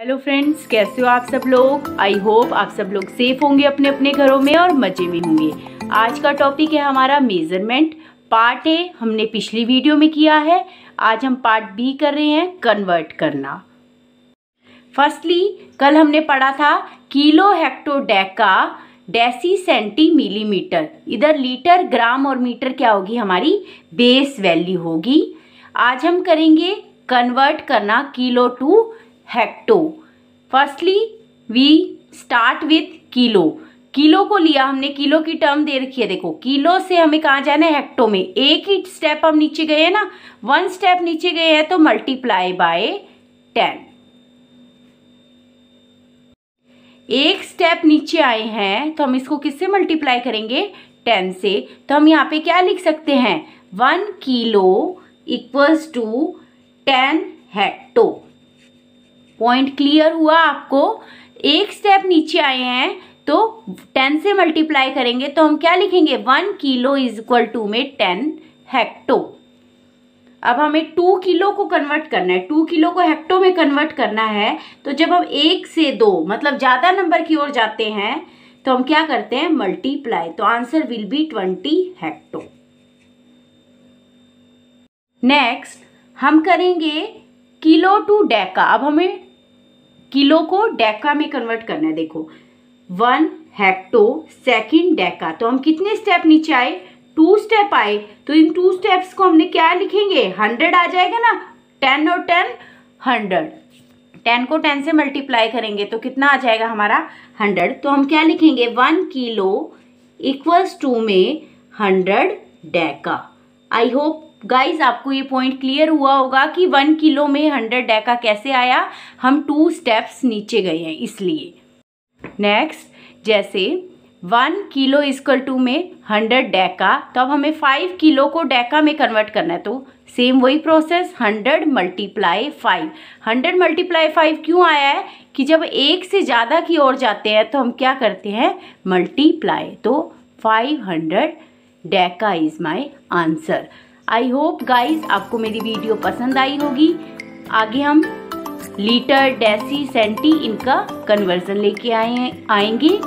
hello friends कैसे हो आप सब लोग आई होप आप सब लोग सेफ होंगे अपने अपने घरों में और मज़े में होंगे आज का टॉपिक है हमारा मेज़रमेंट पार्ट ए हमने पिछली वीडियो में किया है आज हम पार्ट बी कर रहे हैं कन्वर्ट करना फर्स्टली कल हमने पढ़ा था kilo hecto deca deci centi millimetre इधर लीटर ग्राम और मीटर क्या होगी हमारी बेस वैल्यू होगी आज हम करेंगे कन्वर्ट करना kilo to hecto firstly we start with kilo kilo को लिया हमने किलो की टर्म दे रखी है देखो किलो से हमें कहाँ जाना है हेक्टो में एक ही स्टेप हम नीचे गए हैं ना वन स्टेप नीचे गए हैं तो मल्टीप्लाई बाय टेन एक स्टेप नीचे आए हैं तो हम इसको किससे मल्टीप्लाई करेंगे टेन से तो हम यहाँ पे क्या लिख सकते हैं one kilo equals to ten hecto point clear हुआ आपको एक स्टेप नीचे आए हैं तो टेन से मल्टीप्लाई करेंगे तो हम क्या लिखेंगे one kilo is equal to में टेन हेक्टो अब हमें टू किलो को कन्वर्ट करना है टू किलो को हेक्टो में कन्वर्ट करना है तो जब हम एक से दो मतलब ज़्यादा नंबर की ओर जाते हैं तो हम क्या करते हैं मल्टीप्लाई तो answer will be twenty hecto next हम करेंगे किलो टू डेका अब हमें किलो को डेका में कन्वर्ट करना है देखो वन हेक्टो सेकेंड डेका तो हम कितने स्टेप नीचे आए टू स्टेप आए तो इन टू स्टेप्स को हमने क्या लिखेंगे हंड्रेड आ जाएगा ना टेन और टेन हंड्रेड टेन को टेन से मल्टीप्लाई करेंगे तो कितना आ जाएगा हमारा हंड्रेड तो हम क्या लिखेंगे वन किलो इक्वल्स टू में hundred deca I hope guys आपको ये पॉइंट क्लियर हुआ होगा कि वन किलो में हंड्रेड डेका कैसे आया हम टू स्टेप्स नीचे गए हैं इसलिए नेक्स्ट जैसे वन किलो इजक्वल टू में हंड्रेड डेका तो अब हमें फाइव किलो को डेका में कन्वर्ट करना है तो सेम वही process hundred multiply five hundred multiply five क्यों आया है कि जब एक से ज़्यादा की ओर जाते हैं तो हम क्या करते हैं मल्टीप्लाई तो five hundred deca is my answer I hope guys आपको मेरी वीडियो पसंद आई होगी आगे हम लीटर डेसी सेंटी इनका कन्वर्जन लेके आए आएंगे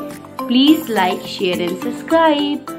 please like share and subscribe